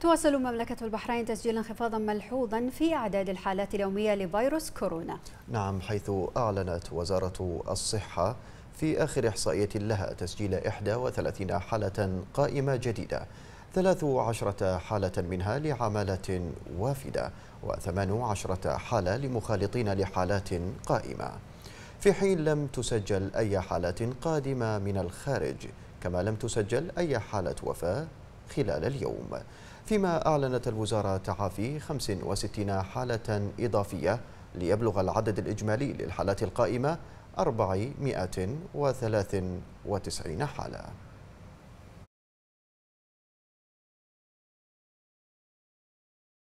تواصل مملكة البحرين تسجيل انخفاضا ملحوظا في أعداد الحالات اليومية لفيروس كورونا نعم حيث أعلنت وزارة الصحة في آخر إحصائية لها تسجيل 31 حالة قائمة جديدة 13 حالة منها لعمالة وافدة و18 حالة لمخالطين لحالات قائمة في حين لم تسجل أي حالات قادمة من الخارج كما لم تسجل أي حالة وفاة خلال اليوم فيما أعلنت الوزارة تعافي 65 حالة إضافية ليبلغ العدد الإجمالي للحالات القائمة 493 حالة